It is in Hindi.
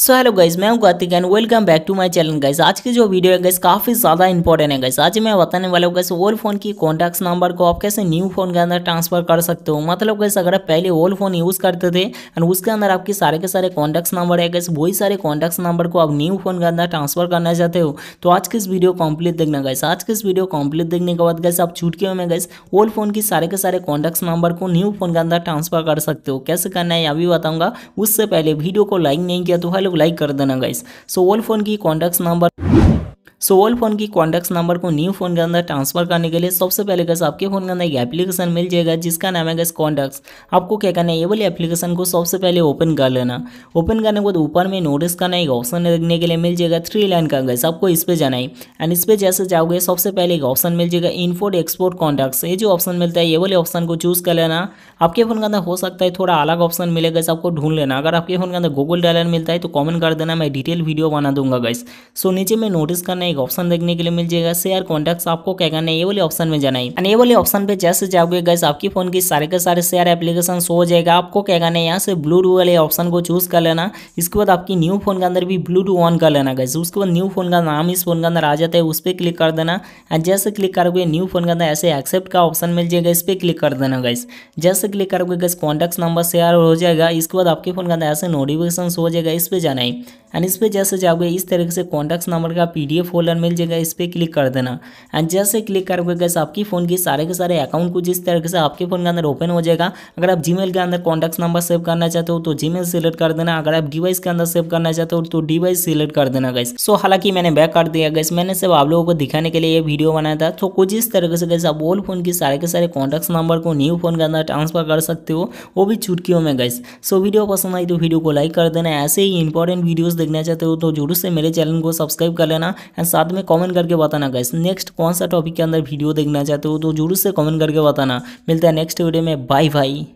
सो हेलो गाइज मैं हूँ Kartik and welcome back to my channel guys आज की जो वीडियो है गाइज काफ़ी ज़्यादा इंपॉर्टेंट है गाइज आज मैं बताने वाला हूँ गाइस ओल्ड फोन की कॉन्टैक्ट नंबर को आप कैसे न्यू फोन के अंदर ट्रांसफर कर सकते हो मतलब गाइस अगर आप पहले ओल्ड फोन यूज़ करते थे एंड उसके अंदर आपके सारे के सारे कॉन्टैक्ट नंबर है गाइस वही सारे कॉन्टैक्ट नंबर को आप न्यू फोन के अंदर ट्रांसफर करना चाहते हो तो आज की इस वीडियो कम्प्लीट देखना गाइस आज की इस वीडियो कम्प्लीट देखने के बाद गैस आप छुटके में गाइस ओल्ड फोन की सारे के सारे कॉन्टैक्ट नंबर को न्यू फोन के अंदर ट्रांसफर कर सकते हो कैसे करना है अभी बताऊँगा उससे पहले वीडियो को लाइक नहीं किया तो हेलो लोग लाइक कर देना गाइस सो ऑल फ़ोन की contact number so old phone की कॉन्टैक्ट नंबर को न्यू फोन के अंदर ट्रांसफर करने के लिए सबसे पहले गैस आपके फोन के अंदर एक एप्लीकेशन मिल जाएगा जिसका नाम है गैस कॉन्टैक्ट्स आपको क्या करना है ये वाली एप्लीकेशन को सबसे पहले ओपन कर लेना ओपन करने के बाद ऊपर में नोटिस करना एक ऑप्शन देखने के लिए मिल जाएगा थ्री लाइन का गैस आपको इस पर जाना है एंड इस पर जैसे जाओगे सबसे पहले एक ऑप्शन मिल जाएगा इनपोर्ट एक्सपोर्ट कॉन्टैक्ट्स ये जो ऑप्शन मिलता है ये वाले ऑप्शन को चूज कर लेना आपके फोन के अंदर हो सकता है थोड़ा अलग ऑप्शन मिलेगा गैस आपको ढूंढ लेना अगर आपके फोन के अंदर गूगल डायलर मिलता है तो कॉमेंट कर देना मैं डिटेल वीडियो बना दूंगा गैस सो नीचे में नोटिस करना एक ऑप्शन देखने के लिए मिल जाएगा शेयर कॉन्टैक्ट्स आपको क्या करना है ये वाले ऑप्शन में जाना है ये वाले ऑप्शन पे जैसे जाओगे गैस आपकी फोन की सारे के सारे शेयर एप्लीकेशन शो हो जाएगा आपको क्या करना है यहाँ से ब्लू टू वाले ऑप्शन को चूज कर लेना इसके बाद आपकी न्यू फोन के अंदर भी ब्लू टू ऑन कर लेना गैस उसके बाद न्यू फोन का नाम इस फोन के अंदर आ जाता है उस पर क्लिक कर देना जैसे क्लिक करोगे न्यू फोन के अंदर ऐसे एक्सेप्ट का ऑप्शन मिल जाएगा इस पर क्लिक कर देना गैस जैसे क्लिक करोगे गैस कॉन्टैक्ट नंबर शेयर हो जाएगा इसके बाद आपके फोन के अंदर ऐसे नोटिफिकेशन हो जाएगा इस पर जाना है एंड इस पर जैसे जाओगे इस तरीके से कॉन्टैक्ट नंबर का पीडीएफ फोल्डर मिल जाएगा इस पर क्लिक कर देना एंड जैसे क्लिक करोगे गैस आपकी फ़ोन के सारे के सारे अकाउंट को जिस तरीके से आपके फ़ोन के अंदर ओपन हो जाएगा अगर आप जीमेल के अंदर कॉन्टैक्ट नंबर सेव करना चाहते हो तो जीमेल सेलेक्ट कर देना अगर आप डिवाइस के अंदर सेव करना चाहते हो तो डिवाइस सेलेक्ट कर देना गैस सो हालांकि मैंने बैक कर दिया गैस मैंने सिर्फ आप लोगों को दिखाने के लिए ये वीडियो बनाया था तो कुछ इस तरीके से गैस आप ओल्ड फ़ोन के सारे के सारे कॉन्टैक्ट नंबर को न्यू फ़ोन के अंदर ट्रांसफर कर सकते हो वो भी चुटकियों में गैस सो वीडियो पसंद आई तो वीडियो को लाइक कर देना ऐसे ही इंपॉर्टेंट वीडियोज़ देखना चाहते हो तो जरूर से मेरे चैनल को सब्सक्राइब कर लेना एंड साथ में कॉमेंट करके बताना गाइस नेक्स्ट कौन सा टॉपिक के अंदर वीडियो देखना चाहते हो तो जरूर से कॉमेंट करके बताना मिलता है नेक्स्ट वीडियो में बाय बाय